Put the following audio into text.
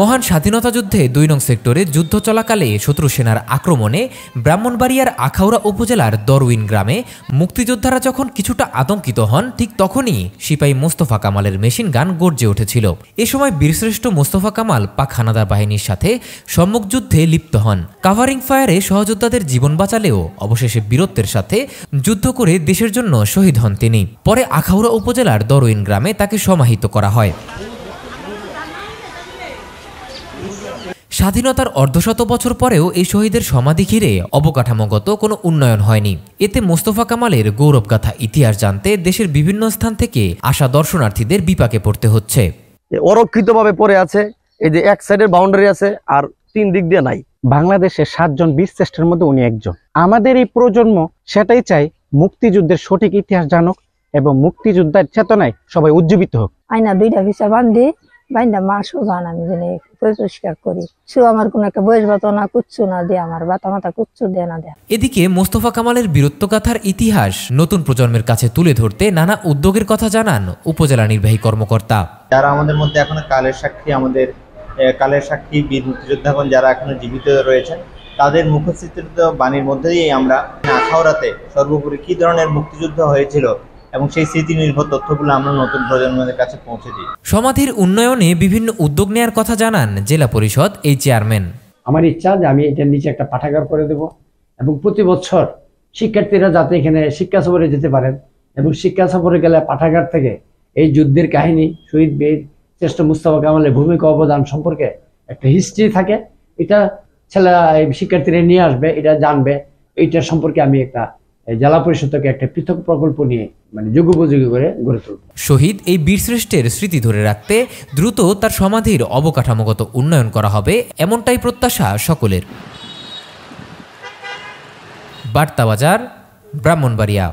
মহান স্বাধীনতা যুদ্ধে দুই নং সেক্টরে যুদ্ধ চলাকালে শত্রু সেনার আক্রমণে ব্রাহ্মণবাড়িয়ার আখাউড়া উপজেলার দরউইন গ্রামে মুক্তিযোদ্ধারা যখন কিছুটা আতঙ্কিত হন ঠিক তখনই সিপাহী মোস্তফা কামালের মেশিন গান গর্জে উঠেছিল এ সময় বীরশ্রেষ্ঠ মোস্তফা কামাল পাক হানাদার বাহিনীর সাথে সম্মুখ যুদ্ধে লিপ্ত হন কাভারিং ফায়ারে সহযোদ্ধাদের জীবন বাঁচালেও অবশেষে বীরত্বের সাথে যুদ্ধ করে দেশের জন্য শহীদ হন তিনি পরে আখাউড়া উপজেলার দরউইন গ্রামে তাকে সমাহিত করা হয় স্বাধীনতার অর্ধশত বছর পরেও এই শহীদের সমাধি ঘিরে অবকাঠামোগত কোনো উন্নয়ন হয়নি এতে মোস্তফা কামালের গৌরবগাথা ইতিহাস জানতে দেশের বিভিন্ন স্থান থেকে আসা দর্শনার্থীদের বিপাকে পড়তে হচ্ছে অরক্ষিতভাবে পড়ে আছে এই যে এক সাইডের বাউন্ডারি আছে আর তিন দিক দিয়ে নাই বাংলাদেশে সাতজন বিশ শ্রেষ্ঠের মধ্যে উনি একজন আমাদের এই প্রজন্ম সেটাই চাই মুক্তিযুদ্ধের সঠিক ইতিহাস জানুক এবং মুক্তিযোদ্ধার চেতনায় সবাই উজ্জীবিত হোক আয়না দুইটা ভিসা বান্ধি বাইন্দা মা সোজা আমি জেনে পরিষ্কার করি সে আমার কোনো একটা বয়স বাত না কুচ্ছু না দিয়ে আমার বাতা মাতা কুচ্ছু দেয় না দেয় এদিকে মোস্তফা কামালের বীরত্ব কথার ইতিহাস নতুন প্রজন্মের কাছে তুলে ধরতে নানা উদ্যোগের কথা জানান উপজেলা নির্বাহী কর্মকর্তা যারা আমাদের মধ্যে এখনো কালের সাক্ষী আমাদের কালের সাক্ষী বীর মুক্তিযোদ্ধাগণ যারা এখনো জীবিত রয়েছেন তাদের মুখস্থিত বাণীর মধ্যে দিয়েই আমরা আখাওরাতে সর্বোপরি কি ধরনের মুক্তিযুদ্ধ হয়েছিল এবং সেই স্মৃতি নির্ভর তথ্যগুলো আমরা নতুন প্রজন্মের কাছে পৌঁছে দিই সমাধির উন্নয়নে বিভিন্ন উদ্যোগ নেওয়ার কথা জানান জেলা পরিষদ এই চেয়ারম্যান আমার ইচ্ছা যে আমি এটার নিচে একটা পাঠাগার করে দেব এবং প্রতি বছর শিক্ষার্থীরা যাতে এখানে শিক্ষা সফরে যেতে পারেন এবং শিক্ষা সফরে গেলে পাঠাগার থেকে এই যুদ্ধের কাহিনী শহীদ বীর শ্রেষ্ঠ মুস্তফা কামালের ভূমিকা অবদান সম্পর্কে একটা হিস্ট্রি থাকে এটা ছেলে শিক্ষার্থীরা নিয়ে আসবে এটা জানবে এইটার সম্পর্কে আমি একটা জেলা পরিষদকে একটা পৃথক প্রকল্প নিয়ে মানে যোগ্যোপযোগী করে গড়ে তুলব শহীদ এই বীরশ্রেষ্ঠের স্মৃতি ধরে রাখতে দ্রুত তার সমাধির অবকাঠামোগত উন্নয়ন করা হবে এমনটাই প্রত্যাশা সকলের বার্তা বাজার ব্রাহ্মণবাড়িয়া